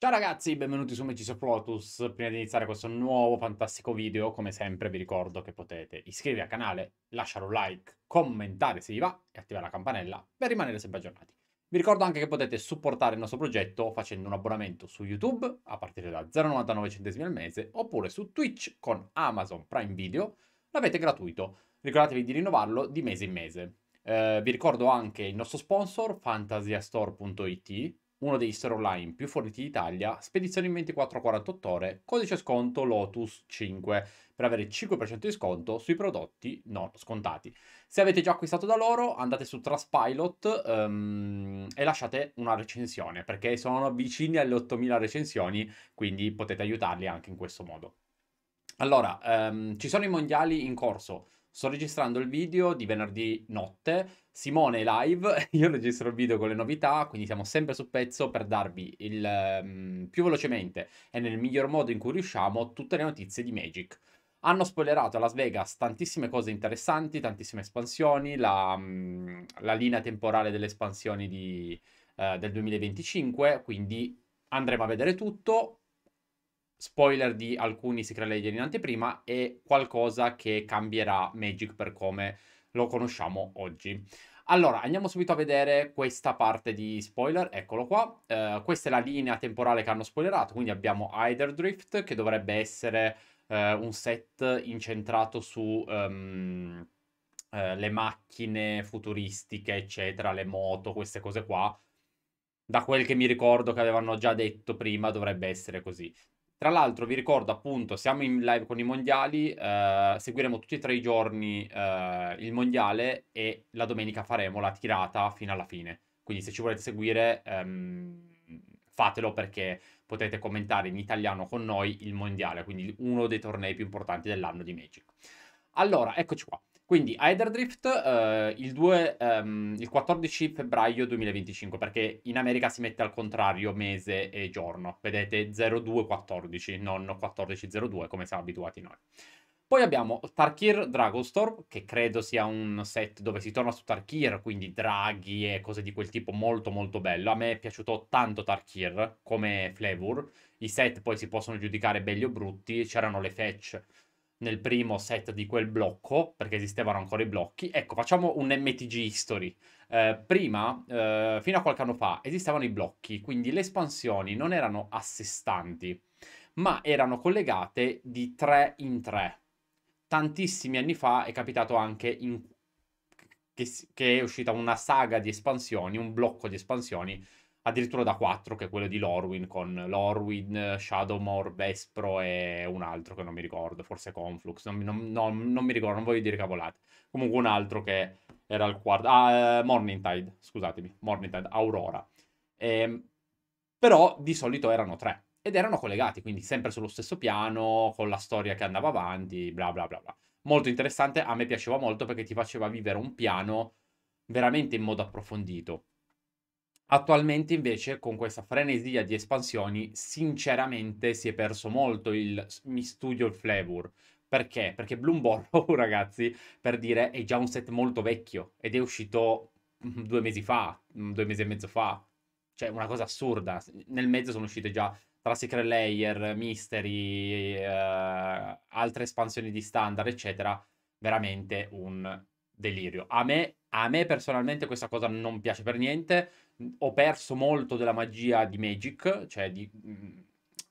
Ciao ragazzi, benvenuti su Magic Lotus. Prima di iniziare questo nuovo fantastico video, come sempre vi ricordo che potete iscrivervi al canale, lasciare un like, commentare se vi va e attivare la campanella per rimanere sempre aggiornati. Vi ricordo anche che potete supportare il nostro progetto facendo un abbonamento su YouTube a partire da 0,99 centesimi al mese oppure su Twitch con Amazon Prime Video, l'avete gratuito. Ricordatevi di rinnovarlo di mese in mese. Eh, vi ricordo anche il nostro sponsor fantasiastore.it uno dei store online più forniti d'Italia, spedizione in 24-48 ore, codice sconto Lotus 5 per avere 5% di sconto sui prodotti non scontati. Se avete già acquistato da loro, andate su Trustpilot um, e lasciate una recensione perché sono vicini alle 8000 recensioni, quindi potete aiutarli anche in questo modo. Allora, um, ci sono i mondiali in corso Sto registrando il video di venerdì notte, Simone è live, io registro il video con le novità, quindi siamo sempre sul pezzo per darvi il um, più velocemente e nel miglior modo in cui riusciamo tutte le notizie di Magic. Hanno spoilerato a Las Vegas tantissime cose interessanti, tantissime espansioni, la, um, la linea temporale delle espansioni di, uh, del 2025, quindi andremo a vedere tutto spoiler di alcuni Secret Layer in anteprima e qualcosa che cambierà Magic per come lo conosciamo oggi. Allora, andiamo subito a vedere questa parte di spoiler, eccolo qua. Eh, questa è la linea temporale che hanno spoilerato, quindi abbiamo Either Drift, che dovrebbe essere eh, un set incentrato su um, eh, le macchine futuristiche, eccetera, le moto, queste cose qua. Da quel che mi ricordo che avevano già detto prima, dovrebbe essere così. Tra l'altro vi ricordo appunto, siamo in live con i mondiali, eh, seguiremo tutti e tre i giorni eh, il mondiale e la domenica faremo la tirata fino alla fine. Quindi se ci volete seguire ehm, fatelo perché potete commentare in italiano con noi il mondiale, quindi uno dei tornei più importanti dell'anno di Magic. Allora, eccoci qua. Quindi Hyperdrift eh, il, 2, ehm, il 14 febbraio 2025, perché in America si mette al contrario mese e giorno. Vedete 0214, non 1402 come siamo abituati noi. Poi abbiamo Tarkir Dragonstorm, che credo sia un set dove si torna su Tarkir, quindi draghi e cose di quel tipo molto molto bello. A me è piaciuto tanto Tarkir come flavor. I set poi si possono giudicare belli o brutti, c'erano le fetch nel primo set di quel blocco, perché esistevano ancora i blocchi. Ecco, facciamo un MTG history. Eh, prima, eh, fino a qualche anno fa, esistevano i blocchi, quindi le espansioni non erano a sé stanti, ma erano collegate di 3 in 3. Tantissimi anni fa è capitato anche in... che, che è uscita una saga di espansioni, un blocco di espansioni addirittura da 4, che è quello di Lorwin, con Lorwin, Shadowmore, Vespro e un altro che non mi ricordo, forse Conflux, non, non, non, non mi ricordo, non voglio dire cavolate. Comunque un altro che era il quarto, ah, eh, Morningtide, scusatemi, Morningtide, Aurora. Eh, però di solito erano tre, ed erano collegati, quindi sempre sullo stesso piano, con la storia che andava avanti, bla bla bla bla. Molto interessante, a me piaceva molto perché ti faceva vivere un piano veramente in modo approfondito Attualmente invece con questa frenesia di espansioni sinceramente si è perso molto il mi studio il flavor. Perché? Perché Bloomborrow ragazzi per dire è già un set molto vecchio ed è uscito mm, due mesi fa, mm, due mesi e mezzo fa. Cioè una cosa assurda. Nel mezzo sono uscite già tra Secret Layer, Mystery, eh, altre espansioni di standard eccetera. Veramente un delirio. a me, a me personalmente questa cosa non piace per niente ho perso molto della magia di Magic, cioè di, mhmm,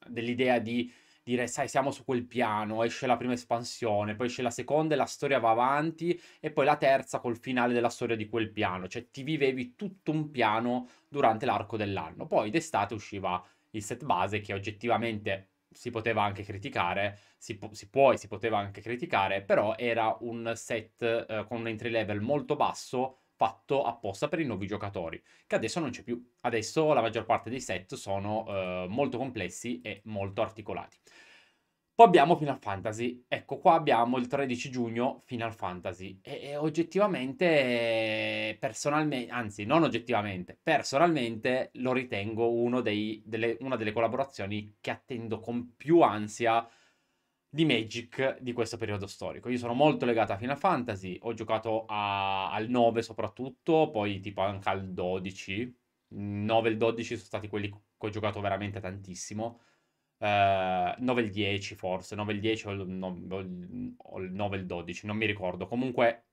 dell'idea di dire, sai, siamo su quel piano, esce la prima espansione, poi esce la seconda e la storia va avanti, e poi la terza col finale della storia di quel piano, cioè ti vivevi tutto un piano durante l'arco dell'anno. Poi d'estate usciva il set base che oggettivamente si poteva anche criticare, si, po- si può e si poteva anche criticare, però era un set eh, con un entry level molto basso, fatto apposta per i nuovi giocatori, che adesso non c'è più. Adesso la maggior parte dei set sono eh, molto complessi e molto articolati. Poi abbiamo Final Fantasy, ecco qua abbiamo il 13 giugno Final Fantasy e, e oggettivamente, personalmente, anzi non oggettivamente, personalmente lo ritengo dei, delle, una delle collaborazioni che attendo con più ansia di Magic di questo periodo storico. Io sono molto legato a Final Fantasy, ho giocato a... al 9 soprattutto, poi tipo anche al 12. 9 e il 12 sono stati quelli che ho giocato veramente tantissimo. Uh, eh, 9 e il 10 forse, 9 e il 10 o il, o il 9 e il 12, non mi ricordo. Comunque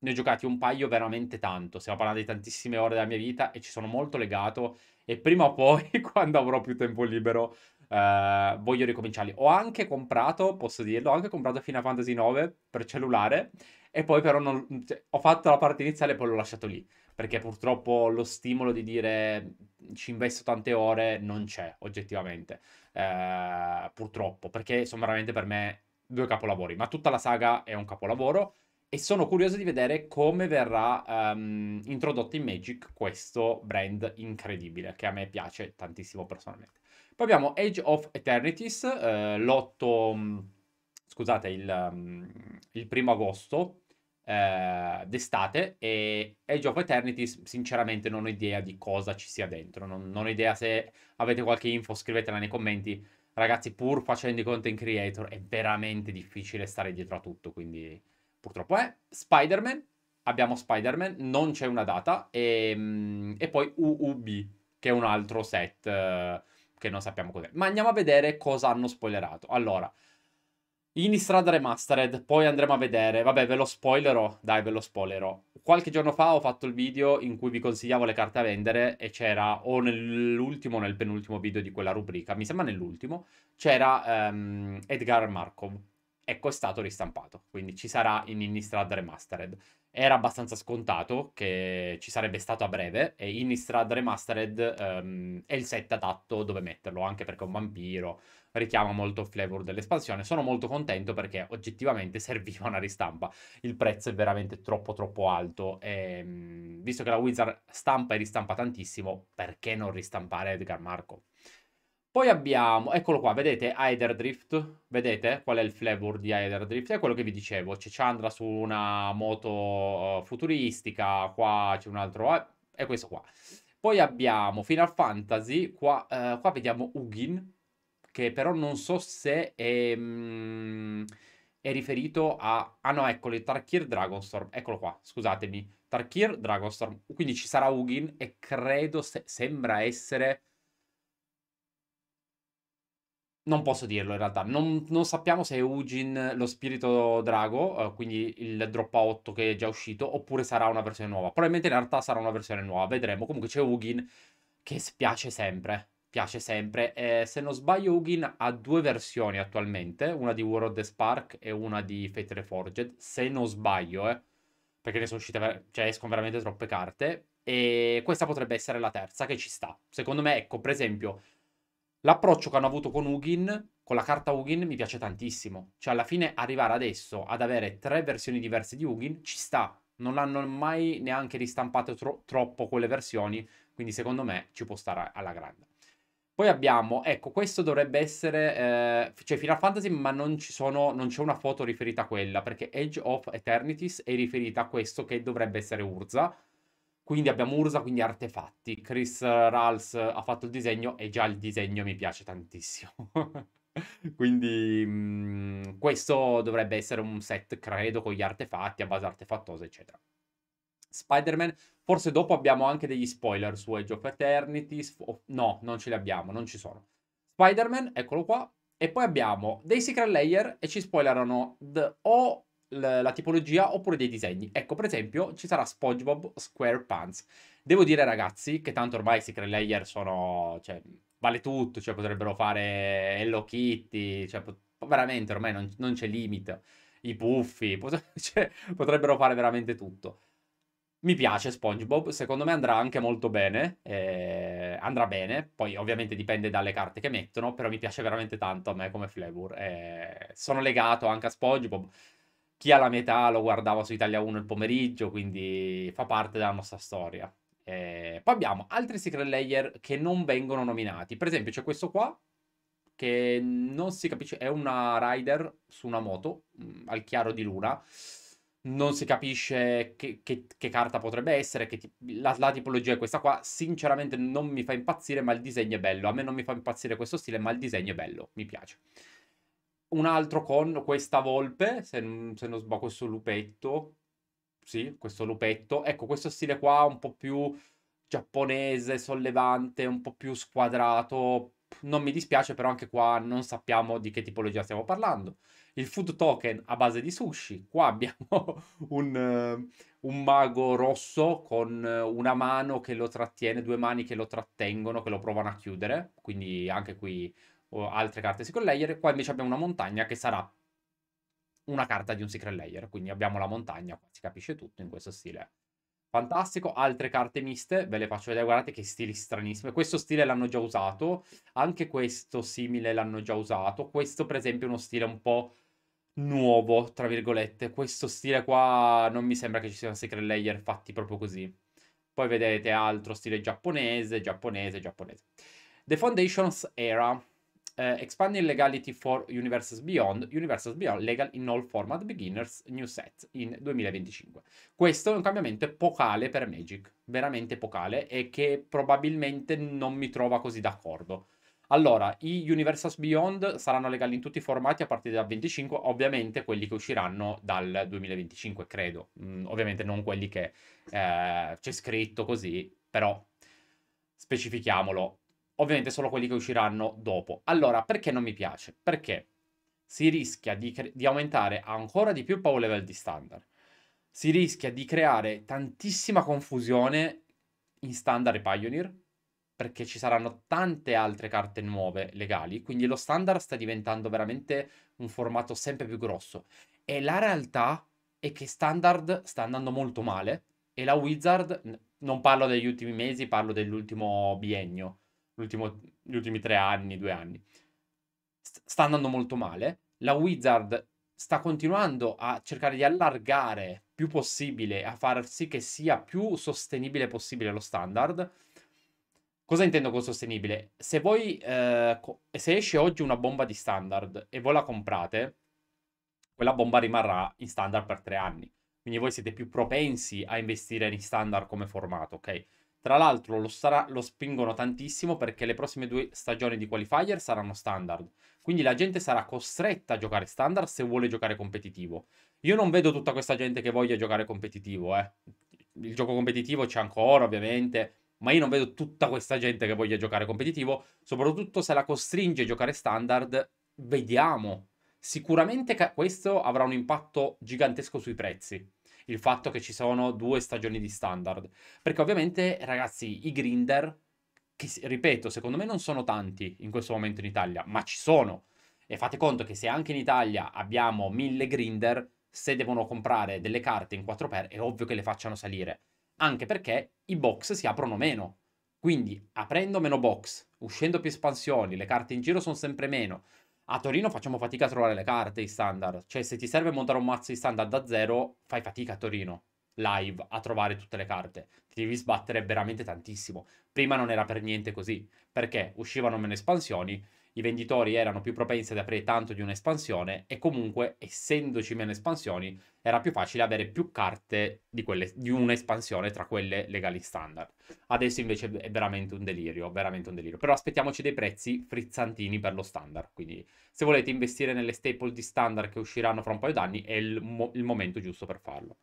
ne ho giocati un paio veramente tanto, stiamo parlando di tantissime ore della mia vita e ci sono molto legato e prima o poi, quando avrò più tempo libero, Uh, voglio ricominciarli. Ho anche comprato, posso dirlo, ho anche comprato Final Fantasy 9 per cellulare e poi però non, cioè, ho fatto la parte iniziale e poi l'ho lasciato lì perché purtroppo lo stimolo di dire ci investo tante ore non c'è oggettivamente. Uh, purtroppo, perché sono veramente per me due capolavori, ma tutta la saga è un capolavoro e sono curioso di vedere come verrà um, introdotto in Magic questo brand incredibile che a me piace tantissimo personalmente. Poi abbiamo Age of Eternities, eh, l'8, mm, scusate, il, mm, il primo agosto eh, d'estate e Age of Eternities sinceramente non ho idea di cosa ci sia dentro, non, non ho idea se avete qualche info scrivetela nei commenti. Ragazzi, pur facendo i content creator è veramente difficile stare dietro a tutto, quindi purtroppo è. Spider-Man, abbiamo Spider-Man, non c'è una data, e, ehm, e poi UUB, che è un altro set eh, che non sappiamo cos'è. Ma andiamo a vedere cosa hanno spoilerato. Allora, Inistrad Remastered, poi andremo a vedere. Vabbè, ve lo spoilerò, dai, ve lo spoilerò. Qualche giorno fa ho fatto il video in cui vi consigliavo le carte a vendere e c'era o nell'ultimo o nel penultimo video di quella rubrica, mi sembra nell'ultimo, c'era um, Edgar Markov. Ecco, è stato ristampato, quindi ci sarà in Inistrad Remastered era abbastanza scontato che ci sarebbe stato a breve e Innistrad Remastered um, è il set adatto dove metterlo, anche perché è un vampiro, richiama molto il flavor dell'espansione. Sono molto contento perché oggettivamente serviva una ristampa. Il prezzo è veramente troppo troppo alto e um, visto che la Wizard stampa e ristampa tantissimo, perché non ristampare Edgar Marco? Poi abbiamo, eccolo qua, vedete Drift? Vedete qual è il flavor di Drift? È quello che vi dicevo, c'è Chandra su una moto eh, futuristica, qua c'è un altro, eh, è questo qua. Poi abbiamo Final Fantasy, qua, uh, qua vediamo Ugin, che però non so se è, mm, è riferito a... Ah no, eccolo, Tarkir Dragonstorm, eccolo qua, scusatemi. Tarkir Dragonstorm, quindi ci sarà Ugin e credo se... sembra essere non posso dirlo in realtà, non, non sappiamo se è Ugin lo spirito drago, eh, quindi il drop a 8 che è già uscito, oppure sarà una versione nuova. Probabilmente in realtà sarà una versione nuova, vedremo. Comunque c'è Ugin che piace sempre, piace sempre. Eh, se non sbaglio Ugin ha due versioni attualmente, una di World of the Spark e una di Fate Reforged, se non sbaglio, eh, perché ne sono uscite, cioè escono veramente troppe carte. E questa potrebbe essere la terza che ci sta. Secondo me, ecco, per esempio L'approccio che hanno avuto con Ugin, con la carta Ugin, mi piace tantissimo. Cioè, alla fine arrivare adesso ad avere tre versioni diverse di Ugin ci sta. Non hanno mai neanche ristampato tro- troppo quelle versioni, quindi secondo me ci può stare alla grande. Poi abbiamo, ecco, questo dovrebbe essere, eh, cioè Final Fantasy, ma non, sono, non, c'è una foto riferita a quella, perché Age of Eternities è riferita a questo che dovrebbe essere Urza, quindi abbiamo Ursa, quindi artefatti. Chris Rals ha fatto il disegno e già il disegno mi piace tantissimo. quindi mh, mm, questo dovrebbe essere un set, credo, con gli artefatti a base artefattosa, eccetera. Spider-Man, forse dopo abbiamo anche degli spoiler su Age of Eternity. no, non ce li abbiamo, non ci sono. Spider-Man, eccolo qua. E poi abbiamo dei secret layer e ci spoilerano the, o la tipologia oppure dei disegni. Ecco, per esempio, ci sarà SpongeBob SquarePants. Devo dire, ragazzi, che tanto ormai i secret layer sono... Cioè, vale tutto, cioè potrebbero fare Hello Kitty, cioè, veramente ormai non, non c'è limite. I puffi, pot- cioè, potrebbero fare veramente tutto. Mi piace SpongeBob, secondo me andrà anche molto bene, eh, andrà bene, poi ovviamente dipende dalle carte che mettono, però mi piace veramente tanto a me come flavor. Eh, sono legato anche a SpongeBob, chi ha la mia età lo guardava su Italia 1 il pomeriggio, quindi fa parte della nostra storia. Eh, poi abbiamo altri secret layer che non vengono nominati. Per esempio, c'è questo qua che non si capisce. È una rider su una moto mm, al chiaro di luna. Non si capisce che, che, che carta potrebbe essere. Che la, la, tipologia è questa qua. Sinceramente, non mi fa impazzire, ma il disegno è bello. A me non mi fa impazzire questo stile, ma il disegno è bello. Mi piace un altro con questa volpe, se, se non sbaglio, questo lupetto. Sì, questo lupetto. Ecco, questo stile qua un po' più giapponese, sollevante, un po' più squadrato. Non mi dispiace, però anche qua non sappiamo di che tipologia stiamo parlando. Il food token a base di sushi. Qua abbiamo un, un mago rosso con una mano che lo trattiene, due mani che lo trattengono, che lo provano a chiudere. Quindi anche qui o altre carte secret layer. Qua invece abbiamo una montagna che sarà una carta di un secret layer, quindi abbiamo la montagna, si capisce tutto in questo stile. Fantastico, altre carte miste, ve le faccio vedere, guardate che stili stranissimi. Questo stile l'hanno già usato, anche questo simile l'hanno già usato. Questo per esempio è uno stile un po' nuovo, tra virgolette. Questo stile qua non mi sembra che ci siano secret layer fatti proprio così. Poi vedete altro stile giapponese, giapponese, giapponese. The Foundations Era, Uh, expanding legality for Universes Beyond, Universes Beyond legal in all format beginners new set in 2025. Questo è un cambiamento epocale per Magic, veramente epocale e che probabilmente non mi trova così d'accordo. Allora, i Universes Beyond saranno legali in tutti i formati a partire dal 25, ovviamente quelli che usciranno dal 2025, credo. Mm, ovviamente non quelli che eh, c'è scritto così, però specifichiamolo ovviamente solo quelli che usciranno dopo. Allora, perché non mi piace? Perché si rischia di, di aumentare ancora di più il power level di standard. Si rischia di creare tantissima confusione in standard e Pioneer, perché ci saranno tante altre carte nuove legali, quindi lo standard sta diventando veramente un formato sempre più grosso. E la realtà è che standard sta andando molto male e la Wizard, non parlo degli ultimi mesi, parlo dell'ultimo biennio, gli ultimi tre anni, due anni, st- sta andando molto male. La Wizard sta continuando a cercare di allargare più possibile, a far sì che sia più sostenibile possibile lo standard. Cosa intendo con sostenibile? Se voi, eh, se esce oggi una bomba di standard e voi la comprate, quella bomba rimarrà in standard per tre anni. Quindi voi siete più propensi a investire in standard come formato, ok? Tra l'altro lo, sarà, lo spingono tantissimo perché le prossime due stagioni di qualifier saranno standard. Quindi la gente sarà costretta a giocare standard se vuole giocare competitivo. Io non vedo tutta questa gente che voglia giocare competitivo, eh. Il gioco competitivo c'è ancora, ovviamente, ma io non vedo tutta questa gente che voglia giocare competitivo, soprattutto se la costringe a giocare standard, vediamo. Sicuramente questo avrà un impatto gigantesco sui prezzi il fatto che ci sono due stagioni di standard. Perché ovviamente, ragazzi, i grinder, che ripeto, secondo me non sono tanti in questo momento in Italia, ma ci sono. E fate conto che se anche in Italia abbiamo mille grinder, se devono comprare delle carte in 4x, è ovvio che le facciano salire. Anche perché i box si aprono meno. Quindi aprendo meno box, uscendo più espansioni, le carte in giro sono sempre meno, a Torino facciamo fatica a trovare le carte in standard. Cioè, se ti serve montare un mazzo in standard da zero, fai fatica a Torino live a trovare tutte le carte. Ti devi sbattere veramente tantissimo. Prima non era per niente così, perché uscivano meno espansioni i venditori erano più propensi ad aprire tanto di un'espansione e comunque, essendoci meno espansioni, era più facile avere più carte di, quelle, di un'espansione tra quelle legali standard. Adesso invece è veramente un delirio, veramente un delirio. Però aspettiamoci dei prezzi frizzantini per lo standard, quindi se volete investire nelle staple di standard che usciranno fra un paio d'anni è il, mo- il momento giusto per farlo.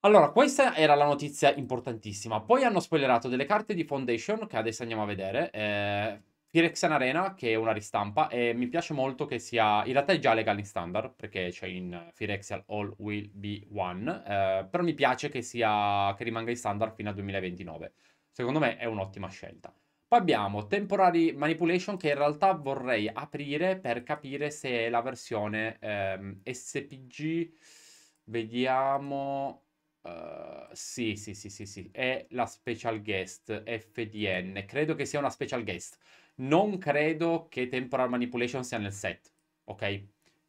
Allora, questa era la notizia importantissima. Poi hanno spoilerato delle carte di Foundation che adesso andiamo a vedere. Eh Direxan Arena, che è una ristampa, e mi piace molto che sia... In realtà è già legal in standard, perché c'è in Firexial All Will Be One, eh, però mi piace che, sia... che rimanga in standard fino al 2029. Secondo me è un'ottima scelta. Poi abbiamo Temporary Manipulation, che in realtà vorrei aprire per capire se è la versione ehm, SPG... Vediamo... Uh, sì, sì, sì, sì, sì, è la special guest FDN, credo che sia una special guest. Non credo che Temporal Manipulation sia nel set, ok?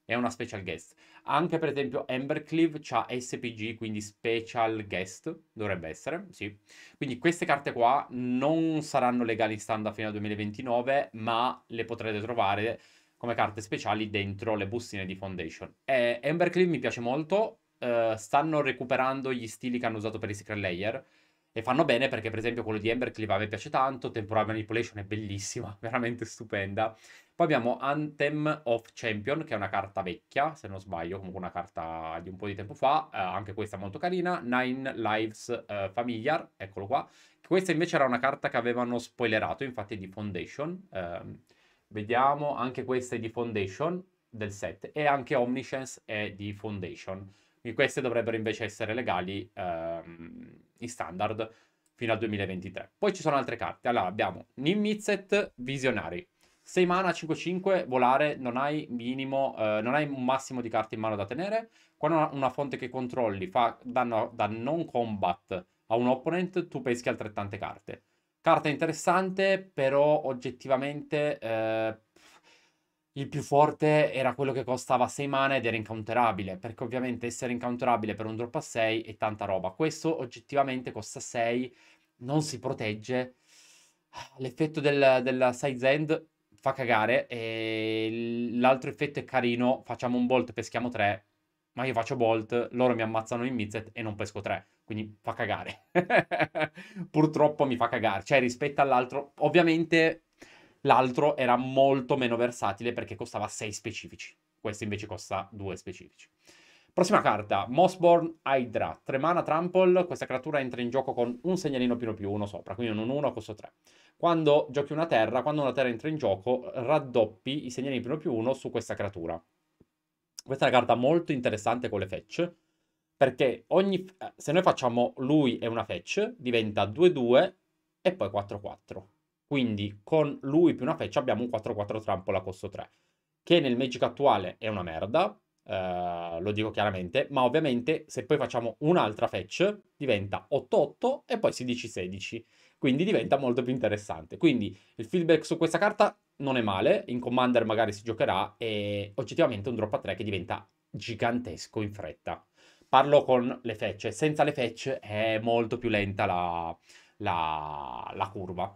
È una special guest. Anche per esempio Embercleave ha SPG, quindi special guest, dovrebbe essere, sì. Quindi queste carte qua non saranno legali in standard fino al 2029, ma le potrete trovare come carte speciali dentro le bustine di Foundation. E eh, Embercleave mi piace molto, uh, stanno recuperando gli stili che hanno usato per i Secret Layer, e fanno bene perché, per esempio, quello di Ember a me piace tanto, Temporal Manipulation è bellissima, veramente stupenda. Poi abbiamo Anthem of Champion, che è una carta vecchia, se non sbaglio, comunque una carta di un po' di tempo fa, eh, anche questa molto carina, Nine Lives eh, Familiar, eccolo qua. Questa invece era una carta che avevano spoilerato, infatti è di Foundation. Eh, vediamo, anche questa è di Foundation del set, e anche Omniscience è di Foundation. Quindi queste dovrebbero invece essere legali ehm, in standard fino al 2023. Poi ci sono altre carte. Allora abbiamo Nimitzet Visionari. 6 mana, 5-5, volare, non hai, minimo, eh, non hai un massimo di carte in mano da tenere. Quando una fonte che controlli fa danno da non combat a un opponent, tu peschi altrettante carte. Carta interessante, però oggettivamente eh, il più forte era quello che costava 6 mana ed era incounterabile, perché ovviamente essere incounterabile per un drop a 6 è tanta roba. Questo oggettivamente costa 6, non si protegge. L'effetto del, della size end fa cagare e l'altro effetto è carino, facciamo un bolt, peschiamo 3, ma io faccio bolt, loro mi ammazzano in mizzet e non pesco 3, quindi fa cagare. Purtroppo mi fa cagare, cioè rispetto all'altro, ovviamente l'altro era molto meno versatile perché costava 6 specifici. Questo invece costa 2 specifici. Prossima carta, Mossborn Hydra, 3 mana Trample, questa creatura entra in gioco con un segnalino più o più uno sopra, quindi un 1-1 costo 3. Quando giochi una terra, quando una terra entra in gioco, raddoppi i segnalini più o più uno su questa creatura. Questa è una carta molto interessante con le fetch, perché ogni... Eh, se noi facciamo lui e una fetch, diventa 2-2 e poi 4-4. Quindi con lui più una freccia abbiamo un 4-4 trampola costo 3, che nel Magic attuale è una merda, eh, lo dico chiaramente, ma ovviamente se poi facciamo un'altra fetch diventa 8-8 e poi 16-16, quindi diventa molto più interessante. Quindi il feedback su questa carta non è male, in Commander magari si giocherà e oggettivamente un drop a 3 che diventa gigantesco in fretta. Parlo con le fetch, senza le fetch è molto più lenta la, la, la curva.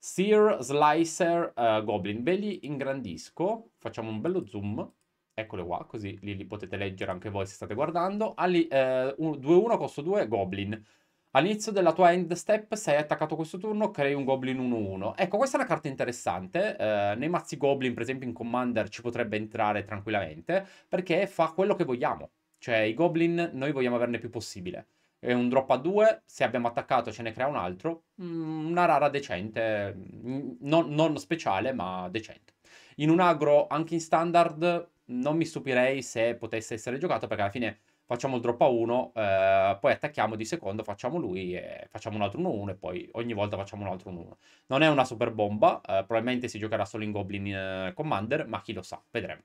Sear, Slicer, uh, Goblin. Ve li ingrandisco, facciamo un bello zoom. Eccole qua, così li, li potete leggere anche voi se state guardando. 2-1 ah, eh, uh, costo 2, Goblin. All'inizio della tua end step sei attaccato questo turno, crei un Goblin 1-1. Ecco, questa è una carta interessante. Eh, nei mazzi Goblin, per esempio, in Commander ci potrebbe entrare tranquillamente, perché fa quello che vogliamo. Cioè, i Goblin noi vogliamo averne più possibile e un drop a 2, se abbiamo attaccato ce ne crea un altro, mm, una rara decente, mm, non, non speciale ma decente. In un agro anche in standard non mi stupirei se potesse essere giocato perché alla fine facciamo il drop a 1, eh, poi attacchiamo di secondo, facciamo lui e facciamo un altro 1-1 e poi ogni volta facciamo un altro 1-1. Non è una super bomba, eh, probabilmente si giocherà solo in Goblin eh, Commander, ma chi lo sa, vedremo.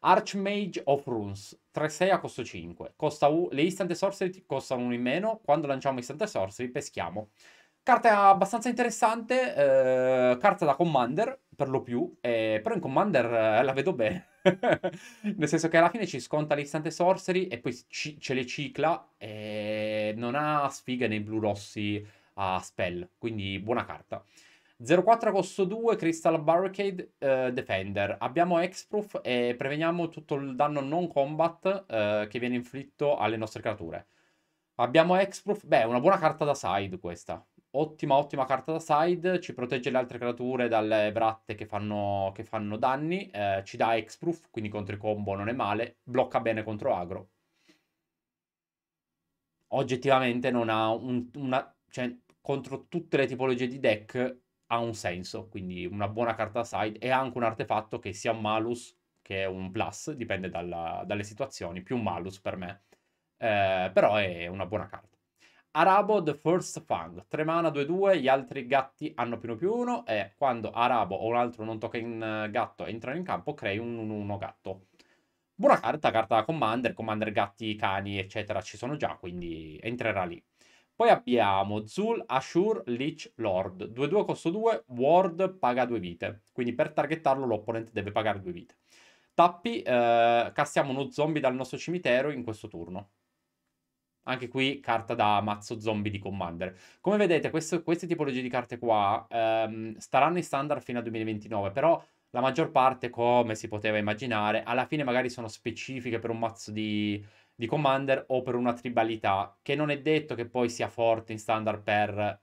Archmage of Runes, 3-6 a costo 5. Costa u- le Instant Sorcery costano 1 in meno, quando lanciamo Instant Sorcery peschiamo. Carta abbastanza interessante, eh, carta da Commander per lo più, eh, però in Commander eh, la vedo bene. Nel senso che alla fine ci sconta le l'istante sorcery e poi ci, ce le cicla e non ha sfighe nei blu rossi a spell, quindi buona carta. 04 4 costo 2, Crystal Barricade, eh, Defender. Abbiamo Hexproof e preveniamo tutto il danno non combat eh, che viene inflitto alle nostre creature. Abbiamo Hexproof, beh, una buona carta da side questa. Ottima, ottima carta da side, ci protegge le altre creature dalle bratte che fanno, che fanno danni, eh, ci dà Hexproof, quindi contro i combo non è male, blocca bene contro agro. Oggettivamente non ha un, una... Cioè, contro tutte le tipologie di deck ha un senso, quindi una buona carta side e anche un artefatto che sia un malus che è un plus, dipende dalla, dalle situazioni, più un malus per me, eh, però è una buona carta. Arabo the First Fang, 3 mana 2-2, gli altri gatti hanno più 1 più 1 e quando Arabo o un altro non tocca in eh, gatto entrano in campo crei un 1-1 gatto. Buona carta, carta Commander, Commander gatti, cani eccetera ci sono già, quindi entrerà lì. Poi abbiamo Zul, Ashur, Lich, Lord. 2-2 costo 2, Ward paga 2 vite. Quindi per targettarlo l'opponente deve pagare 2 vite. Tappi, eh, castiamo uno zombie dal nostro cimitero in questo turno. Anche qui carta da mazzo zombie di Commander. Come vedete questo, queste tipologie di carte qua ehm, staranno in standard fino al 2029, però la maggior parte, come si poteva immaginare, alla fine magari sono specifiche per un mazzo di di Commander o per una tribalità, che non è detto che poi sia forte in standard per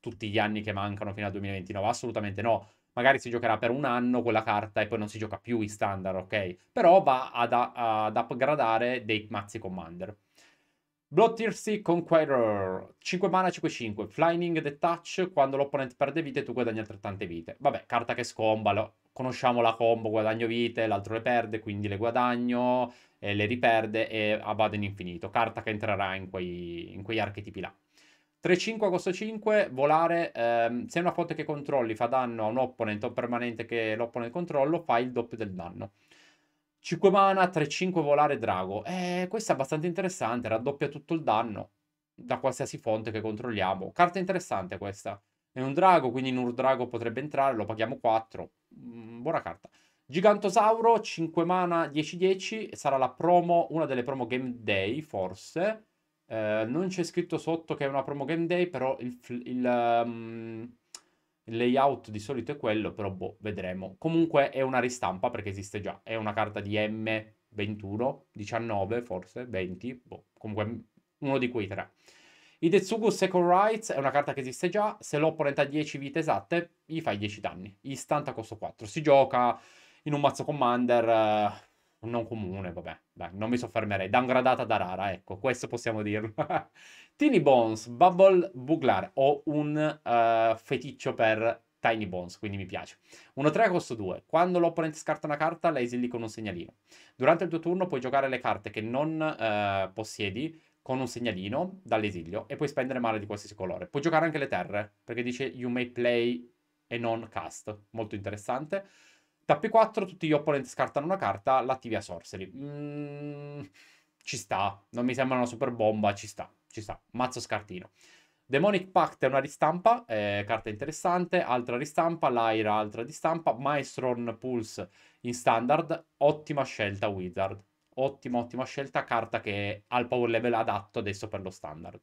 tutti gli anni che mancano fino al 2029, assolutamente no. Magari si giocherà per un anno quella carta e poi non si gioca più in standard, ok? Però va ad, ad upgradare dei mazzi Commander. Bloodthirsty Conqueror 5 mana 5-5 Flying Detach quando l'opponente perde vite tu guadagni altrettante vite Vabbè, carta che scombalo conosciamo la combo guadagno vite, l'altro le perde, quindi le guadagno, le riperde e vado in infinito. Carta che entrerà in, quei, in quegli archetipi là. 3-5 costo 5, volare, ehm, se una fonte che controlli fa danno a un opponent o permanente che l'opponent controllo, fa il doppio del danno. 5 mana, 3-5 volare drago. Eh, questa è abbastanza interessante, raddoppia tutto il danno da qualsiasi fonte che controlliamo. Carta interessante questa. È un drago, quindi Nur Drago potrebbe entrare, lo paghiamo 4. Mm, buona carta. Gigantosauro, 5 mana, 10-10, sarà la promo, una delle promo game day, forse. Eh, non c'è scritto sotto che è una promo game day, però il, il, um, il layout di solito è quello, però boh, vedremo. Comunque è una ristampa perché esiste già, è una carta di M21, 19 forse, 20, boh, comunque uno di quei tre. Idetsugu Second Rights è una carta che esiste già, se l'opponent ha 10 vite esatte, gli fai 10 danni, instant a costo 4. Si gioca in un mazzo commander eh, non comune, vabbè, Dai, non mi soffermerei, downgradata da rara, ecco, questo possiamo dirlo. Tiny Bones, Bubble Buglar, ho un uh, feticcio per Tiny Bones, quindi mi piace. 1-3 costo 2. Quando l'opponente scarta una carta, la esili con un segnalino. Durante il tuo turno puoi giocare le carte che non eh, possiedi con un segnalino dall'esilio e puoi spendere male di qualsiasi colore. Puoi giocare anche le terre, perché dice you may play e non cast, molto interessante. Tappi 4, tutti gli opponenti scartano una carta, l'attivi a sorcery. Mm, ci sta, non mi sembra una super bomba, ci sta, ci sta, mazzo scartino. Demonic Pact è una ristampa, eh, carta interessante, altra ristampa, Lyra altra ristampa, Maestron Pulse in standard, ottima scelta Wizard ottima, ottima scelta. Carta che ha il power level adatto adesso per lo standard.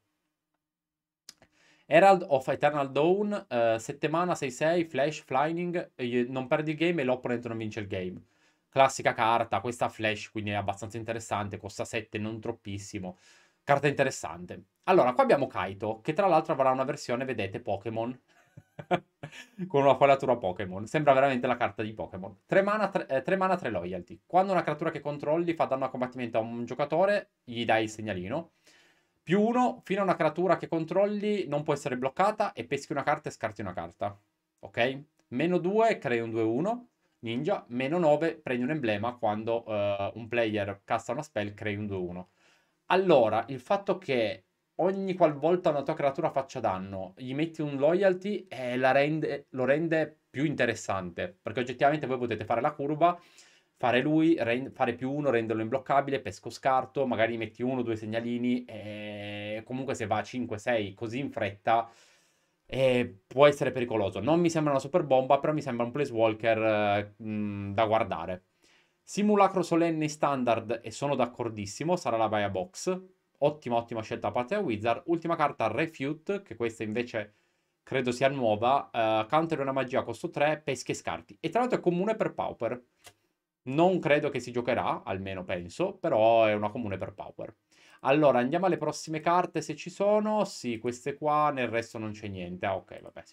Herald of Eternal Dawn, eh, 7 mana, 6-6, flash, flying, eh, non perdi il game e l'opponente non vince il game. Classica carta, questa flash quindi è abbastanza interessante, costa 7, non troppissimo. Carta interessante. Allora, qua abbiamo Kaito, che tra l'altro avrà una versione, vedete, Pokémon, con una quadratura Pokémon. Sembra veramente la carta di Pokémon. 3 mana, 3, eh, mana, 3 loyalty. Quando una creatura che controlli fa danno a combattimento a un giocatore, gli dai il segnalino. Più 1, fino a una creatura che controlli non può essere bloccata e peschi una carta e scarti una carta. Ok? Meno 2, crei un 2-1. Ninja, meno 9, prendi un emblema quando uh, un player casta una spell, crei un 2-1. Allora, il fatto che ogni qualvolta una tua creatura faccia danno, gli metti un loyalty e rende, lo rende più interessante. Perché oggettivamente voi potete fare la curva, fare lui, rend, fare più uno, renderlo imbloccabile, pesco scarto, magari metti uno o due segnalini e comunque se va a 5-6 così in fretta eh, può essere pericoloso. Non mi sembra una super bomba, però mi sembra un placewalker eh, da guardare. Simulacro solenne standard e sono d'accordissimo, sarà la buy box, ottima, ottima scelta da parte da Wizard. Ultima carta, Refute, che questa invece credo sia nuova. Uh, counter una magia, costo 3, pesche e scarti. E tra l'altro è comune per Pauper. Non credo che si giocherà, almeno penso, però è una comune per Pauper. Allora, andiamo alle prossime carte se ci sono. Sì, queste qua, nel resto non c'è niente. Ah, ok, vabbè.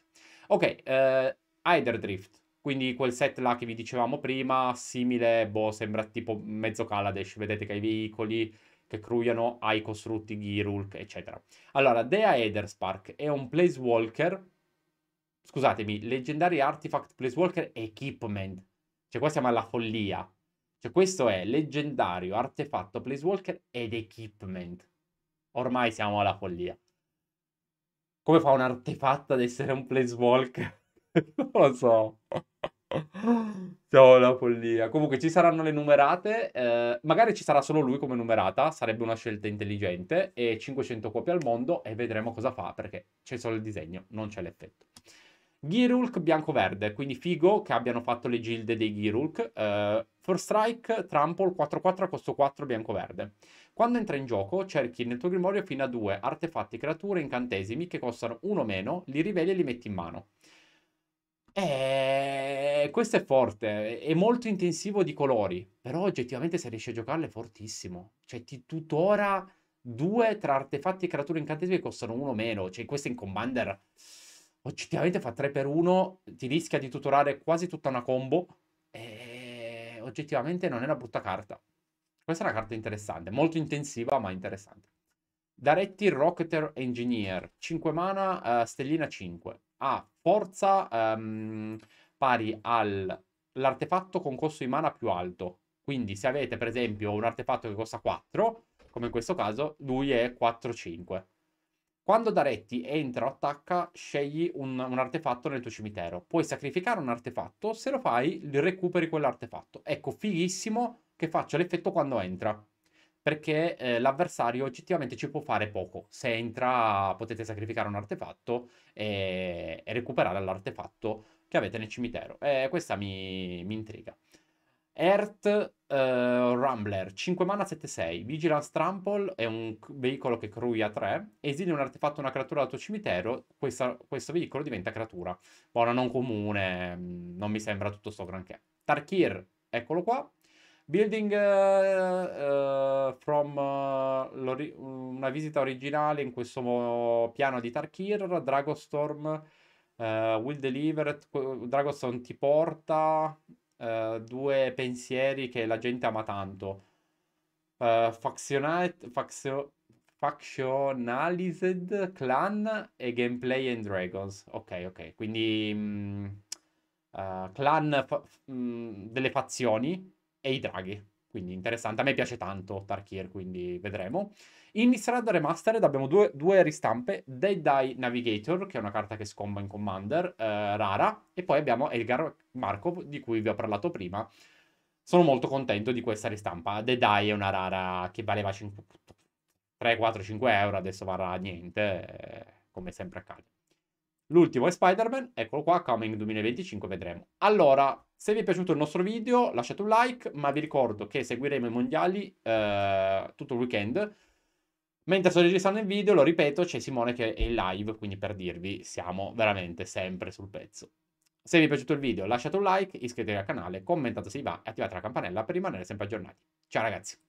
Ok, uh, eh, Eider Drift. Quindi quel set là che vi dicevamo prima, simile, boh, sembra tipo mezzo Kaladesh. Vedete che hai veicoli, che cruiano ai costrutti Girulk, eccetera. Allora, Dea Ederspark è un Placewalker, scusatemi, Legendary Artifact Placewalker Equipment. Cioè qua siamo alla follia. Cioè questo è leggendario artefatto Placewalker ed Equipment. Ormai siamo alla follia. Come fa un artefatto ad essere un Placewalker? non lo so. Ciao la follia. Comunque ci saranno le numerate, eh, magari ci sarà solo lui come numerata, sarebbe una scelta intelligente, e 500 copie al mondo e vedremo cosa fa, perché c'è solo il disegno, non c'è l'effetto. Girulk bianco-verde, quindi figo che abbiano fatto le gilde dei Girulk. Eh, first Strike, Trample, 4-4 a costo 4 bianco-verde. Quando entra in gioco, cerchi nel tuo grimorio fino a due artefatti, creature, incantesimi che costano uno meno, li riveli e li metti in mano. Eh, questo è forte, è molto intensivo di colori, però oggettivamente se riesci a giocarlo è fortissimo. Cioè ti tutora due tra artefatti e creature incantesime che costano uno meno. Cioè questo in Commander oggettivamente fa 3 per 1 ti rischia di tutorare quasi tutta una combo e eh, oggettivamente non è una brutta carta. Questa è una carta interessante, molto intensiva ma interessante. Daretti Rocketer Engineer, 5 mana, uh, stellina 5 ha forza um, pari all'artefatto con costo di mana più alto. Quindi se avete per esempio un artefatto che costa 4, come in questo caso, lui è 4-5. Quando Daretti entra o attacca, scegli un, un, artefatto nel tuo cimitero. Puoi sacrificare un artefatto, se lo fai, recuperi quell'artefatto. Ecco, fighissimo che faccia l'effetto quando entra perché eh, l'avversario oggettivamente ci può fare poco. Se entra potete sacrificare un artefatto e, e recuperare l'artefatto che avete nel cimitero. E questa mi, mi intriga. Earth uh, Rumbler, 5 mana 7-6, Vigilance Trample è un veicolo che cruia 3, esili un artefatto o una creatura dal tuo cimitero, questa, questo veicolo diventa creatura. Buona non comune, mm, non mi sembra tutto sto granché. Tarkir, eccolo qua, Building uh, uh, from uh, una visita originale in questo piano di Tarkir, Dragostorm will deliver, Dragostorm ti porta due pensieri che la gente ama tanto. Uh, factionate, faction, factionalized clan e gameplay and dragons. Ok, ok, quindi mh, mm, clan fa- mh, mm, delle fazioni e i draghi. Quindi interessante, a me piace tanto Tarkir, quindi vedremo. In Nisrad Remastered abbiamo due, due ristampe, Dead Eye Navigator, che è una carta che scomba in Commander, eh, rara, e poi abbiamo Elgar Markov, di cui vi ho parlato prima. Sono molto contento di questa ristampa. Dead Eye è una rara che valeva 5, 3, 4, 5 euro, adesso varrà niente, eh, come sempre accade. L'ultimo è Spider-Man, eccolo qua, Coming 2025, vedremo. Allora, se vi è piaciuto il nostro video lasciate un like, ma vi ricordo che seguiremo i mondiali eh, tutto il weekend. Mentre sto registrando il video, lo ripeto, c'è Simone che è in live, quindi per dirvi siamo veramente sempre sul pezzo. Se vi è piaciuto il video lasciate un like, iscrivetevi al canale, commentate se vi va e attivate la campanella per rimanere sempre aggiornati. Ciao ragazzi!